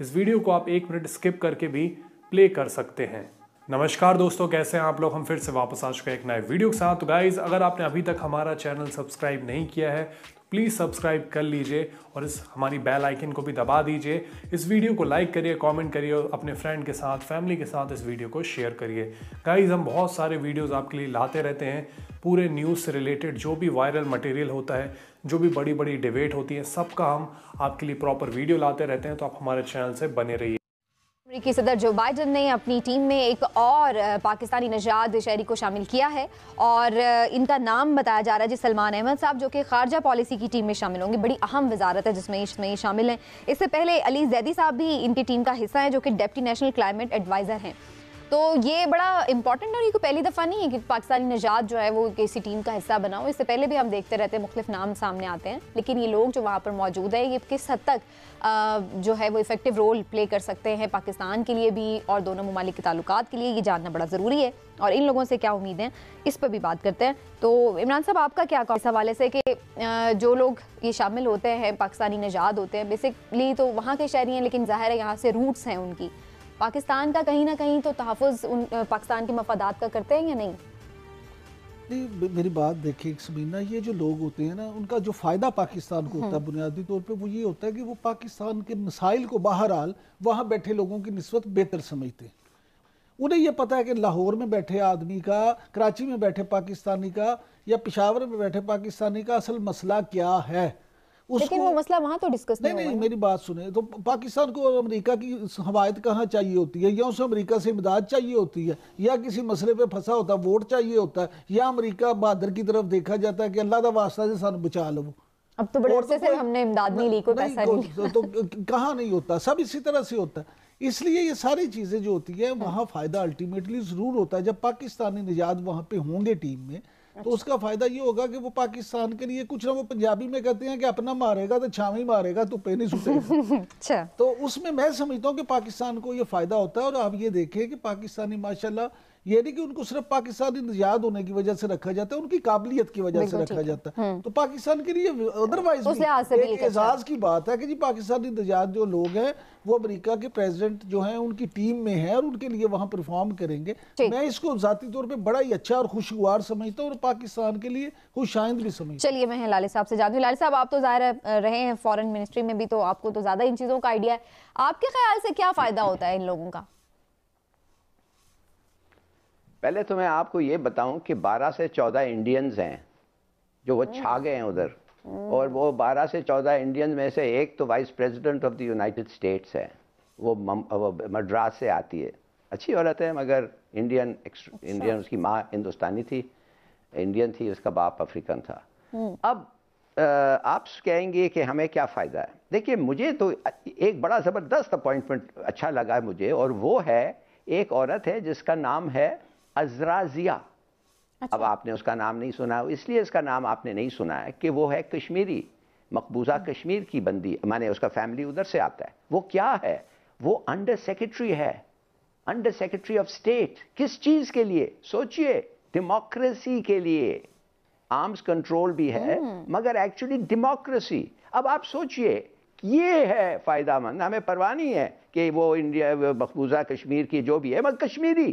इस वीडियो को आप एक मिनट स्किप करके भी प्ले कर सकते हैं नमस्कार दोस्तों कैसे हैं आप लोग हम फिर से वापस आ चुके हैं एक नए वीडियो के साथ तो गाइज़ अगर आपने अभी तक हमारा चैनल सब्सक्राइब नहीं किया है तो प्लीज़ सब्सक्राइब कर लीजिए और इस हमारी बेल आइकन को भी दबा दीजिए इस वीडियो को लाइक करिए कमेंट करिए और अपने फ्रेंड के साथ फैमिली के साथ इस वीडियो को शेयर करिए गाइज़ हम बहुत सारे वीडियोज़ आपके लिए लाते रहते हैं पूरे न्यूज़ से रिलेटेड जो भी वायरल मटेरियल होता है जो भी बड़ी बड़ी डिबेट होती है सबका हम आपके लिए प्रॉपर वीडियो लाते रहते हैं तो आप हमारे चैनल से बने रहिए अमेरिकी सदर जो बाइडन ने अपनी टीम में एक और पाकिस्तानी नजाद शहरी को शामिल किया है और इनका नाम बताया जा रहा है जी सलमान अहमद साहब जो कि खारजा पॉलिसी की टीम में शामिल होंगे बड़ी अहम वजारत है जिसमें इसमें शामिल हैं इससे पहले अली जैदी साहब भी इनकी टीम का हिस्सा है जो कि डेप्टी नेशनल क्लाइमेट एडवाइज़र हैं तो ये बड़ा इंपॉर्टेंट है और ये कोई पहली दफ़ा नहीं है कि पाकिस्तानी नजात जो है वो किसी टीम का हिस्सा बनाओ इससे पहले भी हम देखते रहते हैं मुख्तफ नाम सामने आते हैं लेकिन ये लोग जो वहाँ पर मौजूद है ये किस हद तक आ, जो है वो इफेक्टिव रोल प्ले कर सकते हैं पाकिस्तान के लिए भी और दोनों ममालिक के ताल्लुक के लिए ये जानना बड़ा ज़रूरी है और इन लोगों से क्या उम्मीदें इस पर भी बात करते हैं तो इमरान साहब आपका क्या इस हवाले से कि जो लोग ये शामिल होते हैं पाकिस्तानी नजात होते हैं बेसिकली तो वहाँ के शहरी हैं लेकिन ज़ाहिर है यहाँ से रूट्स हैं उनकी पाकिस्तान का कहीं ना कहीं तो तहफ़ उन पाकिस्तान के मफादात का करते हैं या नहीं नहीं मेरी बात देखिए समीना ये जो लोग होते हैं ना उनका जो फ़ायदा पाकिस्तान को होता है हम्म। बुनियादी तौर पे वो ये होता है कि वो पाकिस्तान के मसाइल को बाहर आल वहाँ बैठे लोगों की नस्बत बेहतर समझते हैं उन्हें ये पता है कि लाहौर में बैठे आदमी का कराची में बैठे पाकिस्तानी का या पिशावर में बैठे पाकिस्तानी का असल मसला क्या है लेकिन वो मसला वहाँ तो डिस्कस नहीं नहीं, नहीं मेरी बात सुने तो पाकिस्तान को अमेरिका की हमायत कहाँ चाहिए होती है या उसे अमेरिका से इमदाद चाहिए होती है या किसी मसले पे फंसा होता है वोट चाहिए होता है या अमेरिका बहादुर की तरफ देखा जाता है कि अल्लाह का वास्ता से सू बचा लो अब तो बड़े तो से हमने इमदाद नहीं ली कोई पैसा तो नहीं तो, तो कहाँ नहीं होता सब इसी तरह से होता है इसलिए ये सारी चीज़ें जो होती है हाँ। वहाँ फ़ायदा अल्टीमेटली ज़रूर होता है जब पाकिस्तानी निजात वहाँ पे होंगे टीम में अच्छा। तो उसका फायदा ये होगा कि वो पाकिस्तान के लिए कुछ ना वो पंजाबी में कहते हैं कि अपना मारेगा तो छावी मारेगा तो पे नहीं सुटेगा अच्छा तो उसमें मैं समझता हूँ कि पाकिस्तान को ये फायदा होता है और आप ये देखें कि पाकिस्तानी माशाल्लाह ये नहीं कि उनको सिर्फ पाकिस्तानी याद होने की वजह से रखा जाता है उनकी काबिलियत की वजह से रखा जाता है हम्म। तो पाकिस्तान के लिए अदरवाइज एक एजाज की बात है कि जी पाकिस्तानी नजाद जो लोग हैं वो अमेरिका के प्रेसिडेंट जो हैं उनकी टीम में है और उनके लिए वहाँ परफॉर्म करेंगे मैं इसको जाती तौर पर बड़ा ही अच्छा और खुशगवार समझता हूँ और पाकिस्तान के लिए खुशाइंद भी समझता चलिए मैं लाले साहब से जानती हूँ लाले साहब आप तो ज़ाहिर रहे हैं फॉरन मिनिस्ट्री में भी तो आपको तो ज़्यादा इन चीज़ों का आइडिया है आपके ख्याल से क्या फ़ायदा होता है इन लोगों का पहले तो मैं आपको ये बताऊं कि 12 से 14 इंडियंस हैं जो वो छा हम्म। गए हैं उधर हम्म। और वो 12 से 14 इंडियंस में से एक तो vice president of the United States है वो, वो मद्रास से आती है अच्छी औरत है मगर इंडियन इंडियन अच्छा। उसकी माँ हिंदुस्तानी थी इंडियन थी उसका बाप अफ्रीकन था हम्म। अब आप कहेंगे कि हमें क्या फ़ायदा है देखिए मुझे तो एक बड़ा ज़बरदस्त अपॉइंटमेंट अच्छा लगा है मुझे और वो है एक औरत है जिसका नाम है अजराजिया अच्छा। अब आपने उसका नाम नहीं सुना इसलिए इसका नाम आपने नहीं सुना है कि वो है कश्मीरी मकबूजा हाँ। कश्मीर की बंदी माने उसका फैमिली उधर से आता है वो क्या है वो अंडर सेक्रेटरी है अंडर सेक्रेटरी ऑफ स्टेट किस चीज़ के लिए सोचिए डेमोक्रेसी के लिए आर्म्स कंट्रोल भी है हम्म। मगर एक्चुअली डेमोक्रेसी अब आप सोचिए ये है फ़ायदा मंद हमें परवाह नहीं है कि वो इंडिया मकबूजा कश्मीर की जो भी है मगर कश्मीरी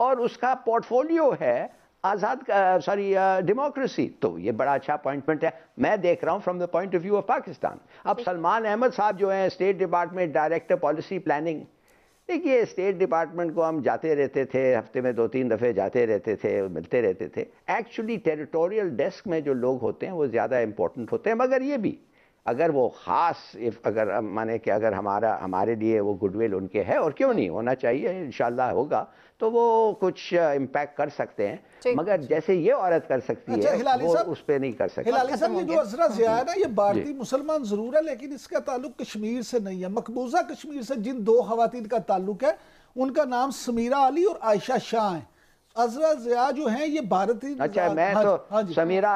और उसका पोर्टफोलियो है आज़ाद सॉरी डेमोक्रेसी तो ये बड़ा अच्छा अपॉइंटमेंट है मैं देख रहा हूँ from the point of view of Pakistan अब सलमान अहमद साहब जो हैं state department director policy planning देखिए स्टेट डिपार्टमेंट को हम जाते रहते थे हफ्ते में दो तीन दफ़े जाते रहते थे मिलते रहते थे एक्चुअली टेरिटोरियल डेस्क में जो लोग होते हैं वो ज़्यादा इंपॉर्टेंट होते हैं मगर ये भी अगर वो ख़ास अगर माने कि अगर हमारा हमारे लिए वो गुडविल उनके है और क्यों नहीं होना चाहिए इन होगा तो वो कुछ इम्पैक्ट कर सकते हैं मगर जैसे ये औरत कर सकती अच्छा, है वो उस पर नहीं कर सकती ये जो ज्यादा ये भारतीय मुसलमान ज़रूर है लेकिन इसका ताल्लुक कश्मीर से नहीं है मकबूजा कश्मीर से जिन दो खातन का ताल्लुक है उनका नाम समीरा अली और आयशा शाह है अजरा जिया जो है ये भारतीय अच्छा मैं हाँ तो हाँ समीरा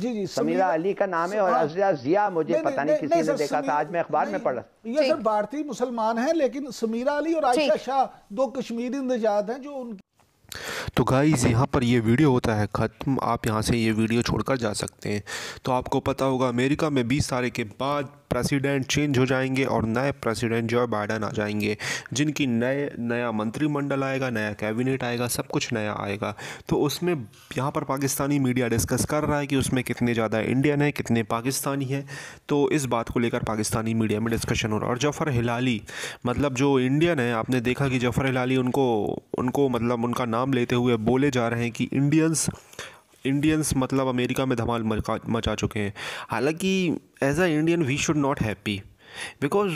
जी जी समीरा अली का नाम है और हाँ। अजरा जिया मुझे पता नहीं, नहीं किसी ने देखा था आज मैं अखबार में पढ़ा ये सर भारतीय मुसलमान हैं लेकिन समीरा अली और आयशा शाह दो कश्मीरी निजात हैं जो उनकी तो गाइज़ यहाँ पर ये वीडियो होता है ख़त्म आप यहाँ से ये वीडियो छोड़कर जा सकते हैं तो आपको पता होगा अमेरिका में 20 तारीख के बाद प्रेसिडेंट चेंज हो जाएंगे और नए प्रेसिडेंट जो बाइडन आ जाएंगे जिनकी नए नया मंत्रिमंडल आएगा नया कैबिनेट आएगा सब कुछ नया आएगा तो उसमें यहाँ पर पाकिस्तानी मीडिया डिस्कस कर रहा है कि उसमें कितने ज़्यादा इंडियन है कितने पाकिस्तानी हैं तो इस बात को लेकर पाकिस्तानी मीडिया में डिस्कशन हो रहा है और जफ़र हिलाली मतलब जो इंडियन है आपने देखा कि जफ़र हिलाली उनको उनको मतलब उनका नाम लेते हुए बोले जा रहे हैं कि इंडियंस इंडियंस मतलब अमेरिका में धमाल मचा चुके हैं हालांकि as a Indian we should not happy because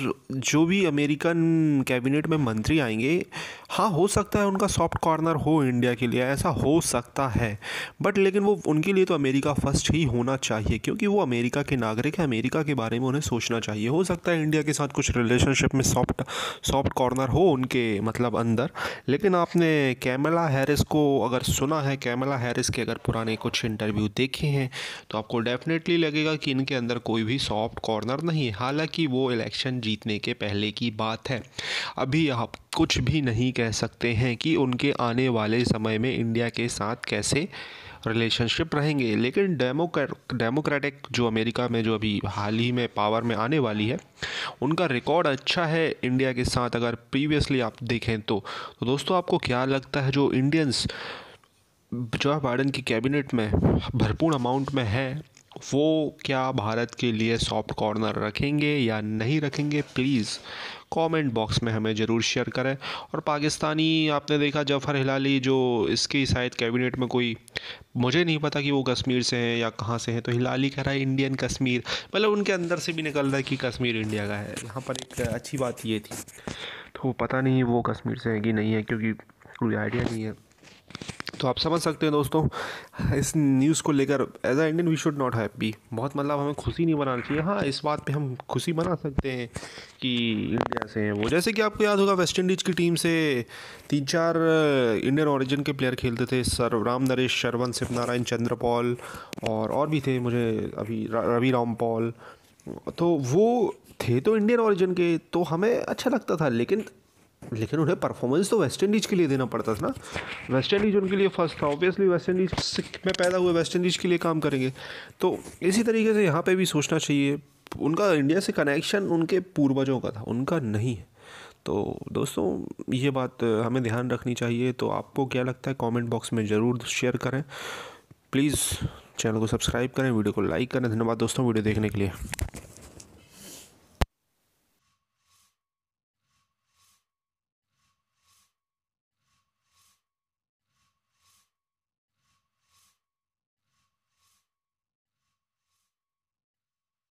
जो भी अमेरिकन कैबिनेट में मंत्री आएंगे हाँ हो सकता है उनका सॉफ्ट कॉर्नर हो इंडिया के लिए ऐसा हो सकता है बट लेकिन वो उनके लिए तो अमेरिका फर्स्ट ही होना चाहिए क्योंकि वो अमेरिका के नागरिक हैं अमेरिका के बारे में उन्हें सोचना चाहिए हो सकता है इंडिया के साथ कुछ रिलेशनशिप में सॉफ्ट सॉफ्ट कॉर्नर हो उनके मतलब अंदर लेकिन आपने कैमला हैरिस को अगर सुना है कैमला हैरिस के अगर पुराने कुछ इंटरव्यू देखे हैं तो आपको डेफिनेटली लगेगा कि इनके अंदर कोई भी सॉफ्ट कॉर्नर नहीं है हालांकि वो इलेक्शन जीतने के पहले की बात है अभी आप कुछ भी नहीं कह सकते हैं कि उनके आने वाले समय में इंडिया के साथ कैसे रिलेशनशिप रहेंगे लेकिन डेमोक्रेट डेमोक्रेटिक जो अमेरिका में जो अभी हाल ही में पावर में आने वाली है उनका रिकॉर्ड अच्छा है इंडिया के साथ अगर प्रीवियसली आप देखें तो, तो दोस्तों आपको क्या लगता है जो इंडियंस जो बाइडन की कैबिनेट में भरपूर अमाउंट में है वो क्या भारत के लिए सॉफ्ट कॉर्नर रखेंगे या नहीं रखेंगे प्लीज़ कमेंट बॉक्स में हमें ज़रूर शेयर करें और पाकिस्तानी आपने देखा जफर हिलाली जो इसके शायद कैबिनेट में कोई मुझे नहीं पता कि वो कश्मीर से हैं या कहाँ से हैं तो हिलाली कह रहा है इंडियन कश्मीर मतलब उनके अंदर से भी निकल रहा है कि कश्मीर इंडिया का है यहाँ पर एक अच्छी बात ये थी तो पता नहीं वो कश्मीर से है कि नहीं है क्योंकि कोई आइडिया नहीं है तो आप समझ सकते हैं दोस्तों इस न्यूज़ को लेकर as a Indian we should not happy बहुत मतलब हमें खुशी नहीं मनानी चाहिए हाँ इस बात पे हम खुशी मना सकते हैं कि इंडिया से हैं वो जैसे कि आपको याद होगा वेस्ट इंडीज़ की टीम से तीन चार इंडियन ओरिजिन के प्लेयर खेलते थे sir Ramnaresh Sarwan Shivnarine Chanderpaul और और भी थे मुझे अभी रवि राम पॉल तो वो थे तो इंडियन ओरिजिन के तो हमें अच्छा लगता था लेकिन लेकिन उन्हें परफॉर्मेंस तो वेस्ट इंडीज़ के लिए देना पड़ता था ना वेस्ट इंडीज़ उनके लिए फर्स्ट था ऑब्वियसली वेस्ट इंडीज़ में पैदा हुए वेस्ट इंडीज़ के लिए काम करेंगे तो इसी तरीके से यहाँ पे भी सोचना चाहिए उनका इंडिया से कनेक्शन उनके पूर्वजों का था उनका नहीं है तो दोस्तों ये बात हमें ध्यान रखनी चाहिए तो आपको क्या लगता है कमेंट बॉक्स में ज़रूर शेयर करें प्लीज़ चैनल को सब्सक्राइब करें वीडियो को लाइक करें धन्यवाद दोस्तों वीडियो देखने के लिए